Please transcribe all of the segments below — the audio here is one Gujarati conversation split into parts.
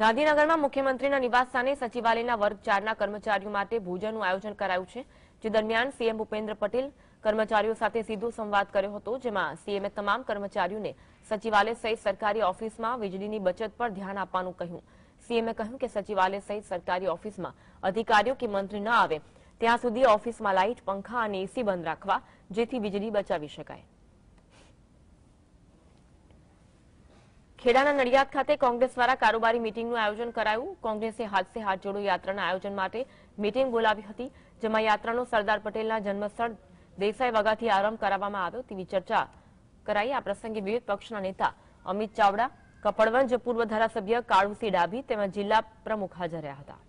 ગાંધીનગરમાં મુખ્યમંત્રીના નિવાસ સ્થાને સચિવાલયના વર્ગ ચારના કર્મચારીઓ માટે ભોજનનું આયોજન કરાયું છે જે દરમિયાન સીએમ ભૂપેન્દ્ર પટેલ કર્મચારીઓ સાથે સીધો સંવાદ કર્યો હતો જેમાં સીએમએ તમામ કર્મચારીઓને સચિવાલય સહિત સરકારી ઓફિસમાં વીજળીની બચત પર ધ્યાન આપવાનું કહ્યું સીએમએ કહ્યું કે સચિવાલય સહિત સરકારી ઓફિસમાં અધિકારીઓ કે મંત્રી ન આવે ત્યાં સુધી ઓફિસમાં લાઇટ પંખા અને એસી બંધ રાખવા જેથી વીજળી બચાવી શકાય ખેડાના નડિયાદ ખાતે કોંગ્રેસ દ્વારા કારોબારી મિટિંગનું આયોજન કરાયું કોંગ્રેસે હાથસે હાથ જોડો યાત્રાના આયોજન માટે મિટિંગ બોલાવી હતી જેમાં યાત્રાનો સરદાર પટેલના જન્મસ્થળ દેસાઈ વગાથી આરંભ કરાવવામાં આવ્યો તેવી ચર્ચા કરાઈ આ પ્રસંગે વિવિધ પક્ષના નેતા અમિત ચાવડા કપડવંજ પૂર્વ ધારાસભ્ય કાળુસિંહ ડાભી તેમજ જિલ્લા પ્રમુખ હાજર રહ્યા હતા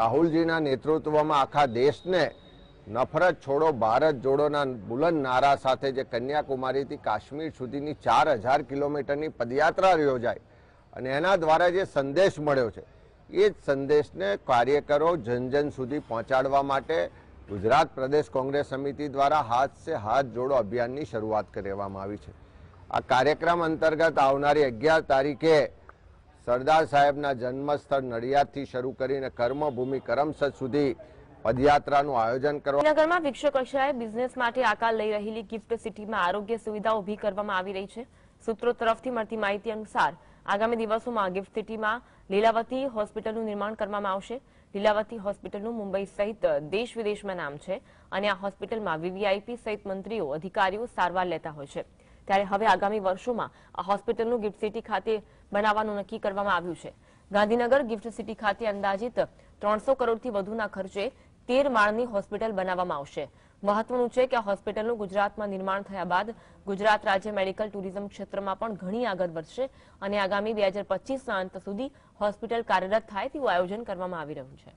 રાહુલજીના નેતૃત્વમાં આખા દેશને નફરત છોડો ભારત જોડોના બુલંદ નારા સાથે જે કન્યાકુમારીથી કાશ્મીર સુધીની ચાર હજાર કિલોમીટરની પદયાત્રા યોજાય અને એના દ્વારા જે સંદેશ મળ્યો છે એ જ સંદેશને કાર્યકરો જનજન સુધી પહોંચાડવા માટે ગુજરાત પ્રદેશ કોંગ્રેસ સમિતિ દ્વારા હાથ સે હાથ જોડો અભિયાનની શરૂઆત કરવામાં આવી છે આ કાર્યક્રમ અંતર્ગત આવનારી અગિયાર તારીખે સરદાર સાહેબના જન્મસ્થળ નડિયાદથી શરૂ કરીને કર્મભૂમિ કરમસદ સુધી પદયાત્રાનું આયોજન કરવા નગરમાં વિશ્વ કક્ષાએ બિઝનેસ માટે આકાર લઈ રહેલી ગિફ્ટ સિટીમાં આરોગ્ય સુવિધા ઊભી કરવામાં આવી રહી છે સૂત્રો તરફથી મળતી માહિતી અનુસાર આગામી દિવસોમાં ગિફ્ટ સિટીમાં લીલાવતી હોસ્પિટલનું નિર્માણ કરવામાં આવશે લીલાવતી હોસ્પિટલનું મુંબઈ સહિત દેશ વિદેશમાં નામ છે અને આ હોસ્પિટલમાં વીવીઆઈપી સહિત મંત્રીઓ અધિકારીઓ સારવાર લેતા હોય છે ત્યારે હવે આગામી વર્ષોમાં આ હોસ્પિટલનું ગિફ્ટ સિટી ખાતે બનાવવાનું નક્કી કરવામાં આવ્યું છે ગાંધીનગર ગિફ્ટ સિટી ખાતે અંદાજિત ત્રણસો કરોડથી વધુના ખર્ચે તેર માળની હોસ્પિટલ બનાવવામાં આવશે મહત્વનું છે કે આ હોસ્પિટલનું ગુજરાતમાં નિર્માણ થયા બાદ ગુજરાત રાજ્ય મેડિકલ ટુરિઝમ ક્ષેત્રમાં પણ ઘણી આગળ વધશે અને આગામી બે હજાર અંત સુધી હોસ્પિટલ કાર્યરત થાય તેવું આયોજન કરવામાં આવી રહ્યું છે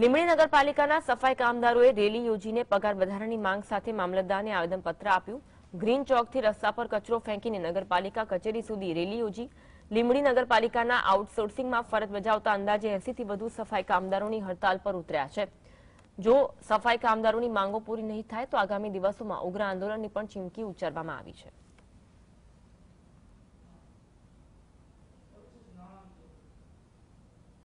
લીમડી નગરપાલિકાના સફાઈ કામદારોએ રેલી યોજીને પગાર વધારાની માંગ સાથે મામલતદારને આવેદનપત્ર આપ્યું ગ્રીન ચોકથી રસ્તા પર કચરો ફેંકીને નગરપાલિકા કચેરી સુધી રેલી યોજી લીમડી નગરપાલિકાના આઉટસોર્સિંગમાં ફરજ બજાવતા અંદાજે એસીથી વધુ સફાઈ કામદારોની હડતાલ પર ઉતર્યા છે જો સફાઈ કામદારોની માંગો પૂરી નહીં થાય તો આગામી દિવસોમાં ઉગ્ર આંદોલનની પણ ચીમકી ઉચ્ચારવામાં આવી છે